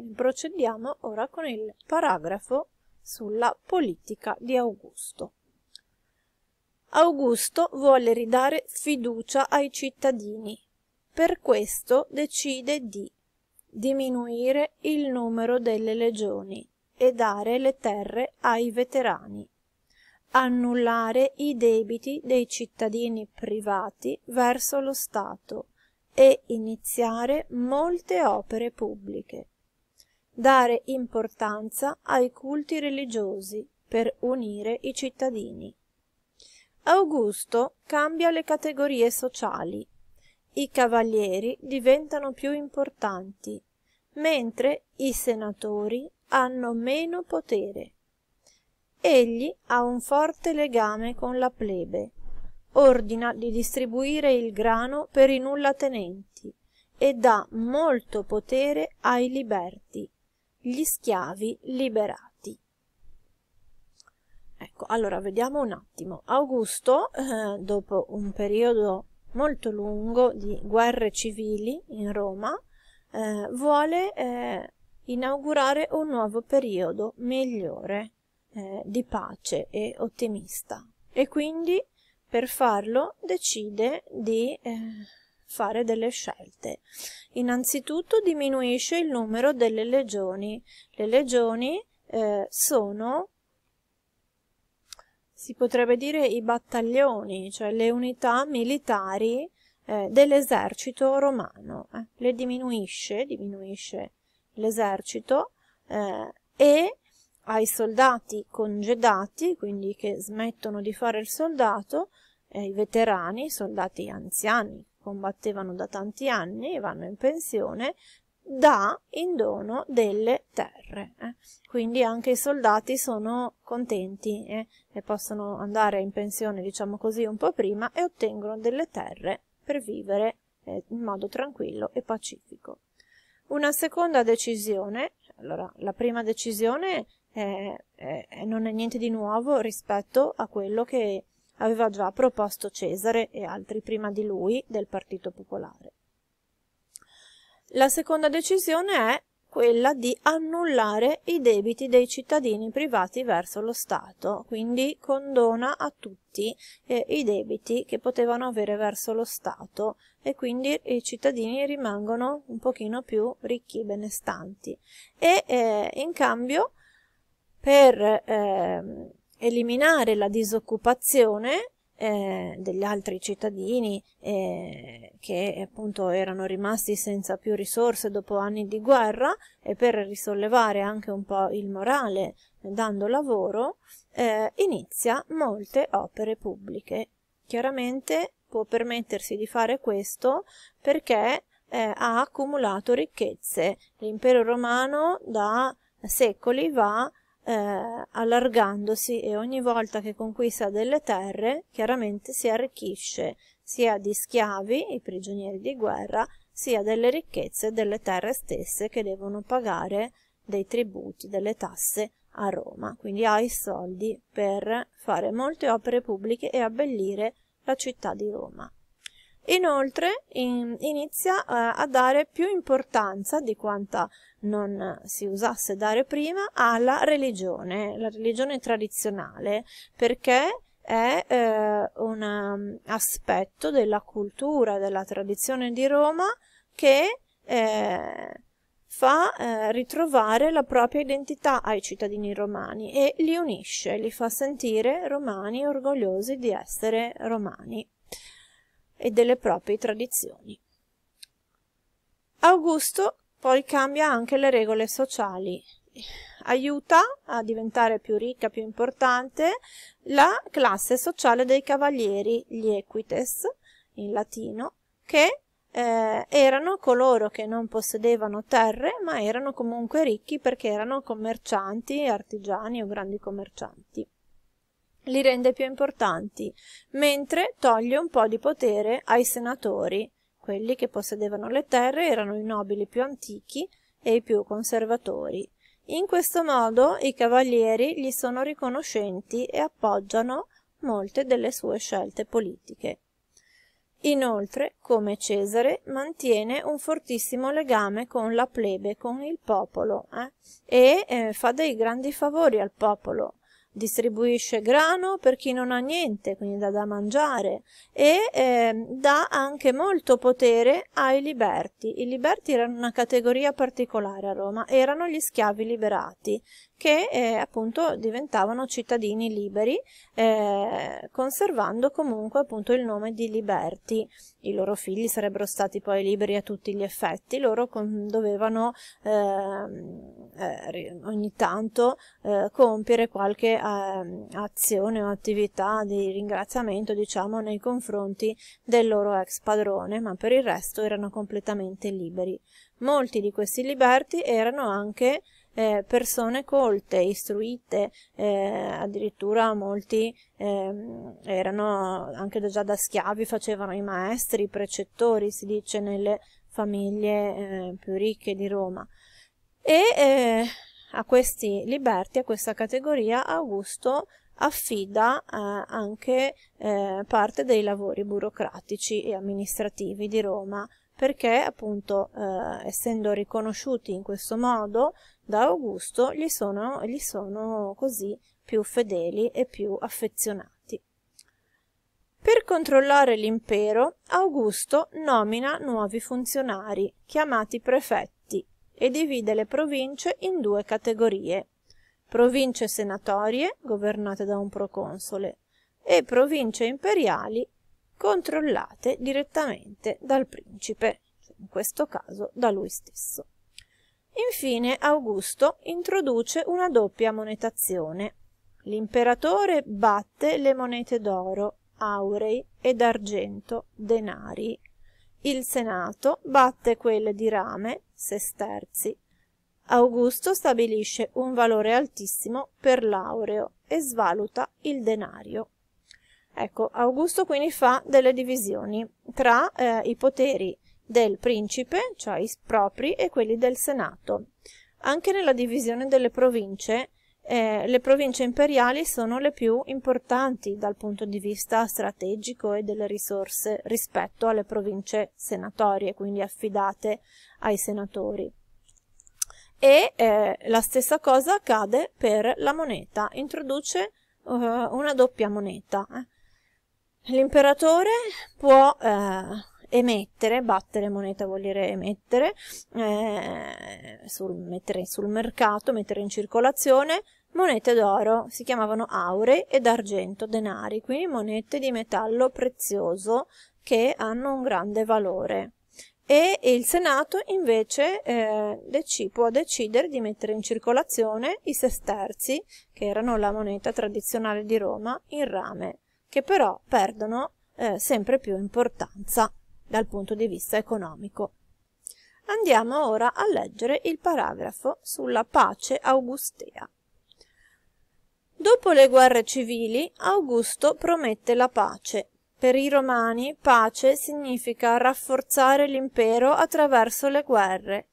Bene, procediamo ora con il paragrafo sulla politica di Augusto. Augusto vuole ridare fiducia ai cittadini, per questo decide di diminuire il numero delle legioni e dare le terre ai veterani, annullare i debiti dei cittadini privati verso lo Stato e iniziare molte opere pubbliche dare importanza ai culti religiosi per unire i cittadini. Augusto cambia le categorie sociali. I cavalieri diventano più importanti, mentre i senatori hanno meno potere. Egli ha un forte legame con la plebe. Ordina di distribuire il grano per i nullatenenti e dà molto potere ai liberti gli schiavi liberati. Ecco, allora vediamo un attimo. Augusto, eh, dopo un periodo molto lungo di guerre civili in Roma, eh, vuole eh, inaugurare un nuovo periodo migliore, eh, di pace e ottimista. E quindi per farlo decide di eh, fare delle scelte. Innanzitutto diminuisce il numero delle legioni. Le legioni eh, sono, si potrebbe dire, i battaglioni, cioè le unità militari eh, dell'esercito romano. Eh. Le diminuisce, diminuisce l'esercito eh, e ai soldati congedati, quindi che smettono di fare il soldato, eh, i veterani, i soldati anziani combattevano da tanti anni e vanno in pensione, dà in dono delle terre. Eh? Quindi anche i soldati sono contenti eh? e possono andare in pensione, diciamo così, un po' prima e ottengono delle terre per vivere eh, in modo tranquillo e pacifico. Una seconda decisione, allora la prima decisione non è niente di nuovo rispetto a quello che aveva già proposto Cesare e altri prima di lui del Partito Popolare. La seconda decisione è quella di annullare i debiti dei cittadini privati verso lo Stato, quindi condona a tutti eh, i debiti che potevano avere verso lo Stato e quindi i cittadini rimangono un pochino più ricchi e benestanti e eh, in cambio per eh, eliminare la disoccupazione eh, degli altri cittadini eh, che appunto erano rimasti senza più risorse dopo anni di guerra e per risollevare anche un po' il morale dando lavoro, eh, inizia molte opere pubbliche. Chiaramente può permettersi di fare questo perché eh, ha accumulato ricchezze. L'impero romano da secoli va eh, allargandosi e ogni volta che conquista delle terre chiaramente si arricchisce sia di schiavi, i prigionieri di guerra, sia delle ricchezze delle terre stesse che devono pagare dei tributi, delle tasse a Roma. Quindi ha i soldi per fare molte opere pubbliche e abbellire la città di Roma. Inoltre in, inizia eh, a dare più importanza di quanta non si usasse dare prima alla religione, la religione tradizionale, perché è eh, un um, aspetto della cultura, della tradizione di Roma che eh, fa eh, ritrovare la propria identità ai cittadini romani e li unisce, li fa sentire romani orgogliosi di essere romani e delle proprie tradizioni. Augusto poi cambia anche le regole sociali. Aiuta a diventare più ricca, più importante, la classe sociale dei cavalieri, gli equites, in latino, che eh, erano coloro che non possedevano terre, ma erano comunque ricchi perché erano commercianti, artigiani o grandi commercianti. Li rende più importanti, mentre toglie un po' di potere ai senatori, quelli che possedevano le terre erano i nobili più antichi e i più conservatori. In questo modo i cavalieri gli sono riconoscenti e appoggiano molte delle sue scelte politiche. Inoltre, come Cesare, mantiene un fortissimo legame con la plebe, con il popolo, eh? e eh, fa dei grandi favori al popolo, distribuisce grano per chi non ha niente, quindi dà da mangiare, e eh, dà anche molto potere ai liberti. I liberti erano una categoria particolare a Roma, erano gli schiavi liberati, che eh, appunto diventavano cittadini liberi, eh, conservando comunque appunto il nome di liberti. I loro figli sarebbero stati poi liberi a tutti gli effetti, loro con- dovevano ehm, eh, ogni tanto eh, compiere qualche ehm, azione o attività di ringraziamento, diciamo, nei confronti del loro ex padrone, ma per il resto erano completamente liberi. Molti di questi liberti erano anche eh, persone colte, istruite, eh, addirittura molti ehm, erano anche già da schiavi, facevano i maestri, i precettori, si dice, nelle famiglie eh, più ricche di Roma. E eh, a questi liberti, a questa categoria, Augusto affida eh, anche eh, parte dei lavori burocratici e amministrativi di Roma perché appunto eh, essendo riconosciuti in questo modo da Augusto gli sono, gli sono così più fedeli e più affezionati. Per controllare l'impero, Augusto nomina nuovi funzionari, chiamati prefetti, e divide le province in due categorie, province senatorie, governate da un proconsole, e province imperiali, controllate direttamente dal principe, cioè, in questo caso da lui stesso. Infine Augusto introduce una doppia monetazione. L'imperatore batte le monete d'oro, aurei e d'argento, denari. Il Senato batte quelle di rame, sesterzi. Augusto stabilisce un valore altissimo per l'aureo e svaluta il denario. Ecco, Augusto quindi fa delle divisioni tra eh, i poteri del principe, cioè i propri, e quelli del senato. Anche nella divisione delle province, eh, le province imperiali sono le più importanti dal punto di vista strategico e delle risorse rispetto alle province senatorie, quindi affidate ai senatori. E eh, la stessa cosa accade per la moneta, introduce eh, una doppia moneta. Eh. L'imperatore può eh, emettere, battere moneta vuol dire emettere, eh, sul, mettere sul mercato, mettere in circolazione monete d'oro, si chiamavano aure ed argento, denari, quindi monete di metallo prezioso che hanno un grande valore. E il Senato invece eh, dec può decidere di mettere in circolazione i sesterzi, che erano la moneta tradizionale di Roma, in rame che però perdono eh, sempre più importanza dal punto di vista economico. Andiamo ora a leggere il paragrafo sulla pace augustea. Dopo le guerre civili, Augusto promette la pace. Per i romani pace significa rafforzare l'impero attraverso le guerre.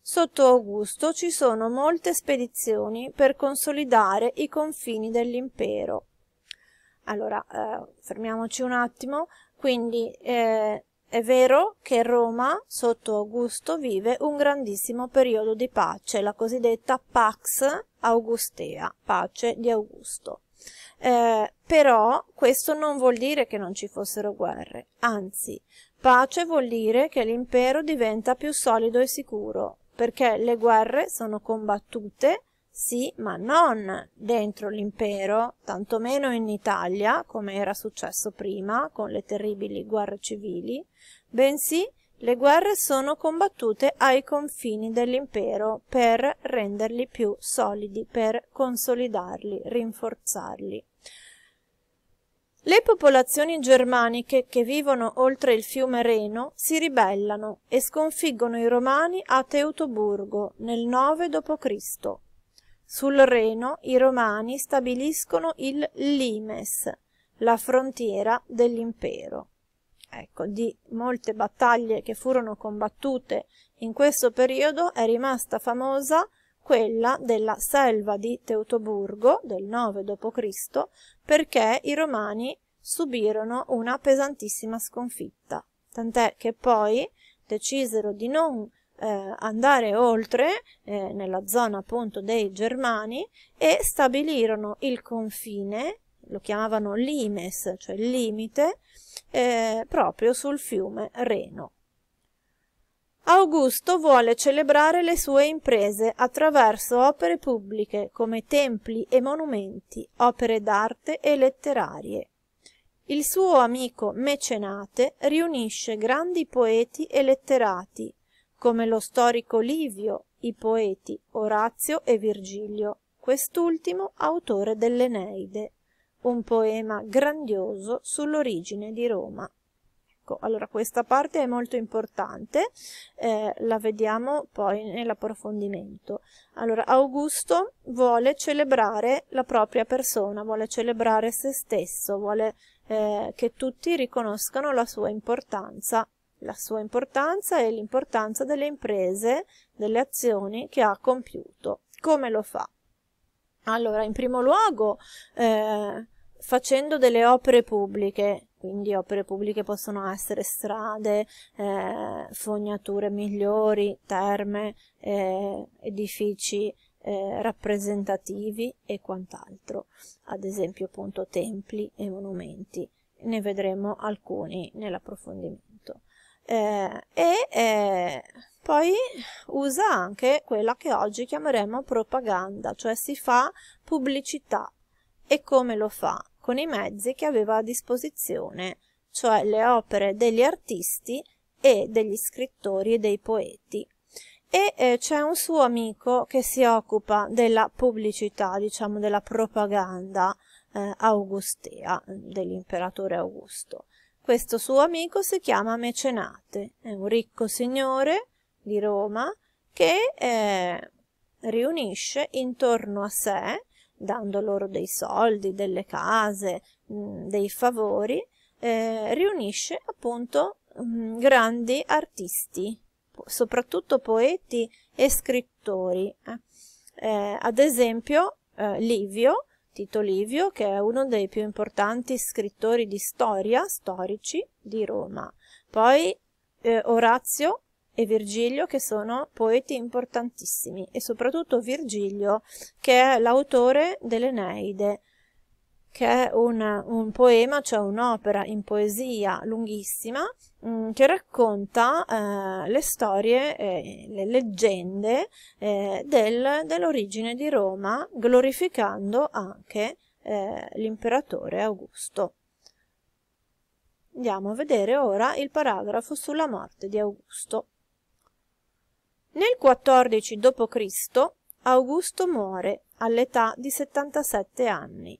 Sotto Augusto ci sono molte spedizioni per consolidare i confini dell'impero. Allora, eh, fermiamoci un attimo. Quindi eh, è vero che Roma, sotto Augusto, vive un grandissimo periodo di pace, la cosiddetta Pax Augustea, pace di Augusto. Eh, però questo non vuol dire che non ci fossero guerre, anzi, pace vuol dire che l'impero diventa più solido e sicuro, perché le guerre sono combattute sì, ma non dentro l'impero, tantomeno in Italia, come era successo prima con le terribili guerre civili, bensì le guerre sono combattute ai confini dell'impero per renderli più solidi, per consolidarli, rinforzarli. Le popolazioni germaniche che vivono oltre il fiume Reno si ribellano e sconfiggono i romani a Teutoburgo nel 9 d.C. Sul Reno i Romani stabiliscono il limes, la frontiera dell'impero. Ecco, di molte battaglie che furono combattute in questo periodo è rimasta famosa quella della selva di Teutoburgo del 9 d.C., perché i Romani subirono una pesantissima sconfitta, tant'è che poi decisero di non eh, andare oltre, eh, nella zona appunto dei Germani, e stabilirono il confine, lo chiamavano limes, cioè il limite, eh, proprio sul fiume Reno. Augusto vuole celebrare le sue imprese attraverso opere pubbliche come templi e monumenti, opere d'arte e letterarie. Il suo amico Mecenate riunisce grandi poeti e letterati, come lo storico Livio, i poeti Orazio e Virgilio, quest'ultimo autore dell'Eneide, un poema grandioso sull'origine di Roma. Ecco, allora questa parte è molto importante, eh, la vediamo poi nell'approfondimento. Allora, Augusto vuole celebrare la propria persona, vuole celebrare se stesso, vuole eh, che tutti riconoscano la sua importanza la sua importanza e l'importanza delle imprese, delle azioni che ha compiuto. Come lo fa? Allora, in primo luogo, eh, facendo delle opere pubbliche, quindi opere pubbliche possono essere strade, eh, fognature migliori, terme, eh, edifici eh, rappresentativi e quant'altro, ad esempio appunto templi e monumenti. Ne vedremo alcuni nell'approfondimento eh, e eh, poi usa anche quella che oggi chiameremo propaganda, cioè si fa pubblicità. E come lo fa? Con i mezzi che aveva a disposizione, cioè le opere degli artisti e degli scrittori e dei poeti. E eh, c'è un suo amico che si occupa della pubblicità, diciamo della propaganda eh, augustea dell'imperatore Augusto. Questo suo amico si chiama Mecenate, è un ricco signore di Roma che eh, riunisce intorno a sé, dando loro dei soldi, delle case, mh, mm, dei favori, eh, riunisce appunto mh, mm, grandi artisti, soprattutto poeti e scrittori. Eh, eh ad esempio eh, Livio Tito Livio, che è uno dei più importanti scrittori di storia, storici, di Roma. Poi eh, Orazio e Virgilio, che sono poeti importantissimi, e soprattutto Virgilio, che è l'autore dell'Eneide, che è un, un poema, cioè un'opera in poesia lunghissima, Mm, che racconta eh, le storie, eh, le leggende eh, del, dell'origine di Roma, glorificando anche eh, l'imperatore Augusto. Andiamo a vedere ora il paragrafo sulla morte di Augusto. Nel 14 d.C. Augusto muore all'età di 77 anni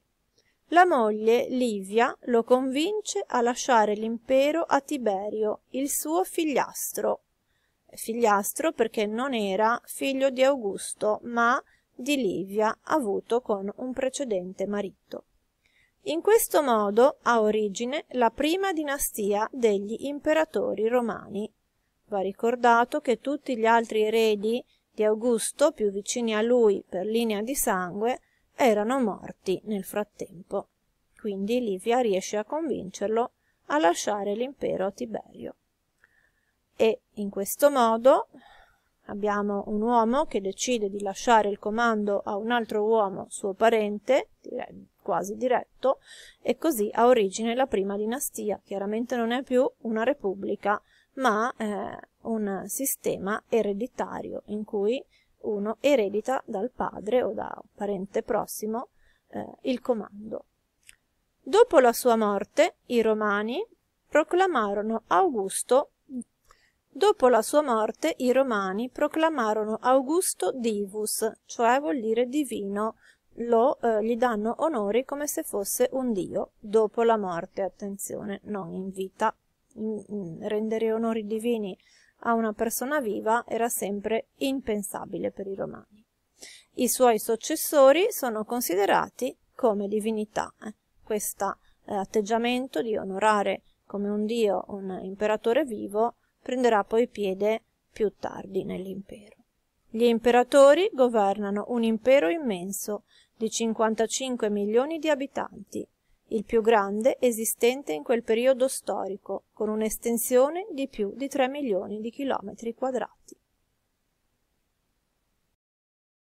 la moglie, Livia, lo convince a lasciare l'impero a Tiberio, il suo figliastro. Figliastro perché non era figlio di Augusto, ma di Livia, avuto con un precedente marito. In questo modo ha origine la prima dinastia degli imperatori romani. Va ricordato che tutti gli altri eredi di Augusto, più vicini a lui per linea di sangue, erano morti nel frattempo. Quindi Livia riesce a convincerlo a lasciare l'impero a Tiberio. E in questo modo abbiamo un uomo che decide di lasciare il comando a un altro uomo, suo parente, quasi diretto, e così ha origine la prima dinastia. Chiaramente non è più una repubblica, ma eh, un sistema ereditario in cui uno eredita dal padre o da un parente prossimo eh, il comando. Dopo la sua morte, i romani proclamarono Augusto Dopo la sua morte i romani proclamarono Augusto divus, cioè vuol dire divino, lo, eh, gli danno onori come se fosse un dio, dopo la morte, attenzione, non in vita. rendere onori divini a una persona viva era sempre impensabile per i romani. I suoi successori sono considerati come divinità. Eh? Questo eh, atteggiamento di onorare come un dio un imperatore vivo prenderà poi piede più tardi nell'impero. Gli imperatori governano un impero immenso di 55 milioni di abitanti il più grande esistente in quel periodo storico, con un'estensione di più di 3 milioni di chilometri quadrati.